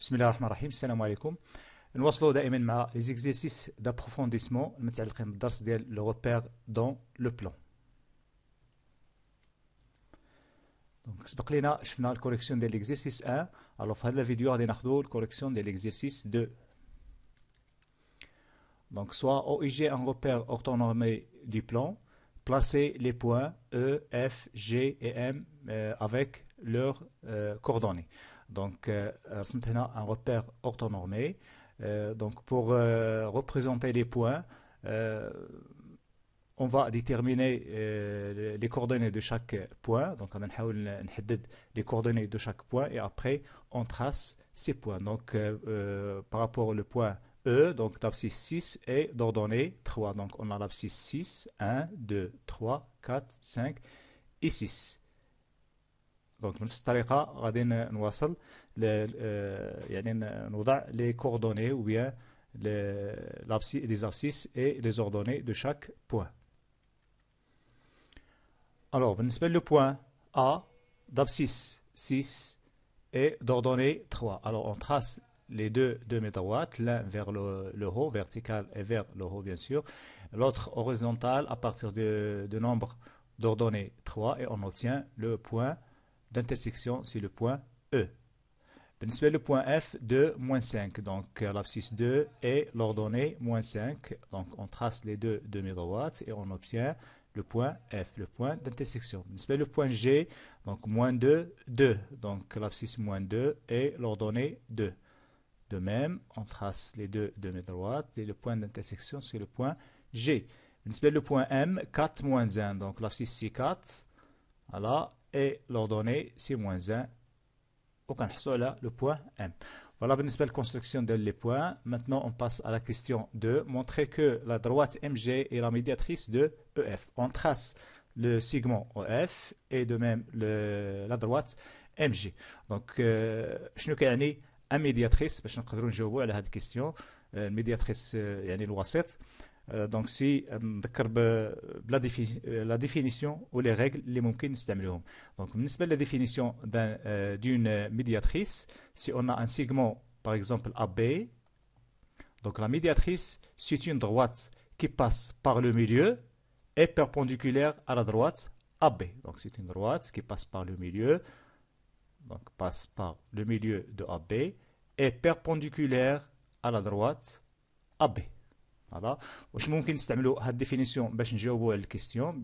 Bismillah salam alaikum. Nous allons maintenant les exercices d'approfondissement. Nous allons commencer par le repère dans le plan. Donc, ce qui est la correction de l'exercice 1. Alors, dans la vidéo, je vais faire la correction de l'exercice 2. Donc, soit OIG un repère orthonormé du plan, placez les points E, F, G et M euh, avec leurs euh, coordonnées. Donc, euh, c'est un repère orthonormé. Euh, donc, pour euh, représenter les points, on va déterminer les coordonnées de chaque point. Donc, on a les coordonnées de chaque point et après, on trace ces points. Donc, par rapport au point E, donc l'abscisse 6 est d'ordonnée 3. Donc, on a l'abscisse 6, 1, 2, 3, 4, 5 et 6. Donc, nous الطريقه غادي نواصل les يعني ou bien les abscisses et les ordonnées de chaque point. Alors, le point A d'abscisse 6 et d'ordonnée 3. Alors, on trace les deux demi-droites, l'un vers le, le, haut, vertical et vers le haut, bien sûr, l'autre horizontal à partir du nombre d'ordonnées 3 et on obtient le point d'intersection, sur le point E. Le point F, 2, moins 5. Donc, euh, l'abscisse 2 et l'ordonnée, moins 5. Donc, on trace les deux demi-droites et on obtient le point F, le point d'intersection. Le point G, donc moins 2, 2. Donc, l'abscisse moins 2 et l'ordonnée 2. De même, on trace les deux demi-droites et le point d'intersection, sur le point G. On Le point M, 4 moins 1. Donc, l'abscisse, c 4. Voilà, et l'ordonnée moins 1 aucun là le point M. Voilà بالنسبة construction de les points. Maintenant, on passe à la question 2. Montrer que la droite MG est la médiatrice de EF. On trace le segment OF et de même le, la droite MG. Donc, شنو euh, كيعني une médiatrice باش نقدروا نجاوبوا على médiatrice question médiatrice, يعني 7 euh, donc si euh, euh, la définition ou les règles les c'est les stemmelons. Donc la définition d'une médiatrice, si on a un segment par exemple AB, donc la médiatrice, c'est une droite qui passe par le milieu et perpendiculaire à la droite AB. Donc c'est une droite qui passe par le milieu, donc passe par le milieu de AB et perpendiculaire à la droite AB. Je pense que cette définition, je la question.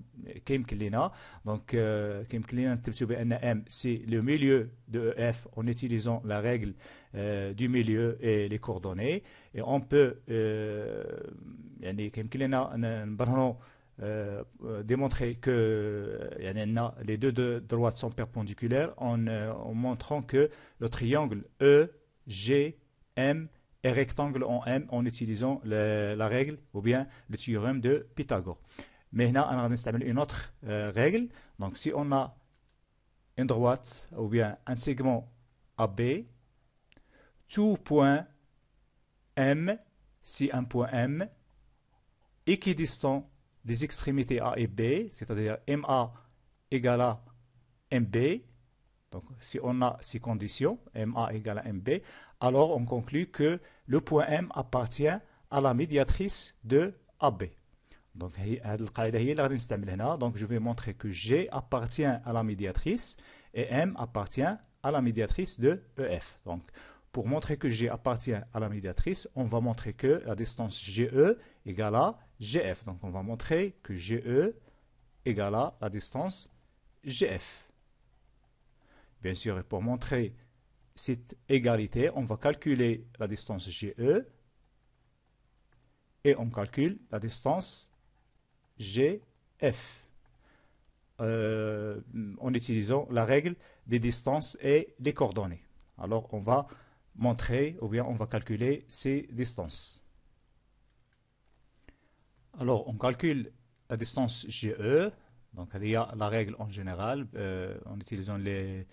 Donc, euh, M, c'est le milieu de EF en utilisant la règle euh, du milieu et les coordonnées. Et on peut euh, démontrer que les deux droites sont perpendiculaires en montrant que le triangle E, G, M, et rectangle en M en utilisant la règle ou bien le théorème de Pythagore. Mais on va utiliser une autre euh, règle. Donc, si on a une droite ou bien un segment AB, tout point M, si un point M, équidistant des extrémités A et B, c'est-à-dire MA égale à MB, donc, si on a ces conditions, MA égale à MB, alors on conclut que le point M appartient à la médiatrice de AB. Donc, je vais montrer que G appartient à la médiatrice et M appartient à la médiatrice de EF. Donc, pour montrer que G appartient à la médiatrice, on va montrer que la distance GE égale à GF. Donc, on va montrer que GE égale à la distance GF. Bien sûr, pour montrer cette égalité, on va calculer la distance GE et on calcule la distance GF euh, en utilisant la règle des distances et des coordonnées. Alors, on va montrer ou bien on va calculer ces distances. Alors, on calcule la distance GE donc, il y a la règle en général, euh, en utilisant les,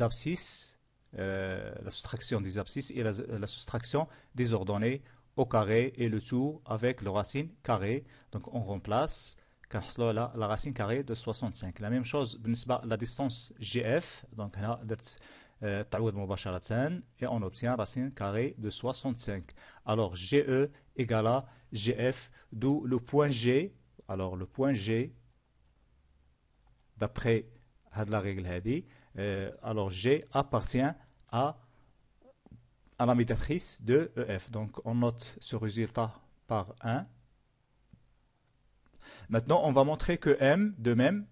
abscisses, euh, la soustraction des abscisses et la, soustraction des ordonnées au carré et le tout avec la racine carrée. Donc, on remplace la, la racine carrée de 65. La même chose, la distance GF, donc euh, et on obtient racine carrée de 65. Alors GE égale à GF, d'où le point G. Alors le point G d'après la règle euh, alors G appartient à, à la médiatrice de EF. Donc on note ce résultat par 1. Maintenant, on va montrer que M, de même,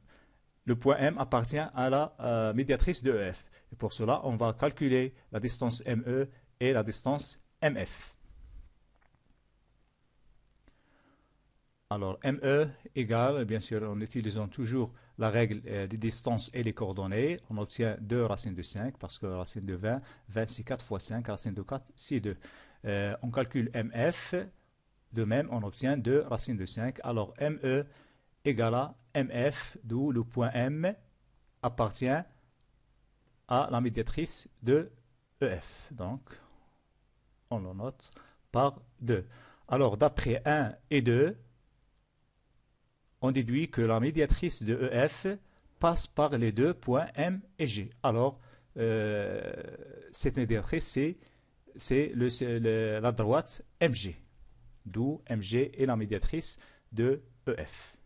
le point M appartient à la euh, médiatrice de EF. Et pour cela, on va calculer la distance ME et la distance MF. Alors ME égale, bien sûr, en utilisant toujours la règle euh, des distances et les coordonnées, on obtient 2 racines de 5, parce que racine de 20, 20 c'est 4 fois 5, racine de 4 c'est 2. Euh, on calcule MF, de même on obtient 2 racines de 5. Alors ME égale à MF, d'où le point M appartient à la médiatrice de EF. Donc on le note par 2. Alors d'après 1 et 2, on déduit que la médiatrice de EF passe par les deux points M et G. Alors, euh, cette médiatrice, c'est la droite MG, d'où MG est la médiatrice de EF.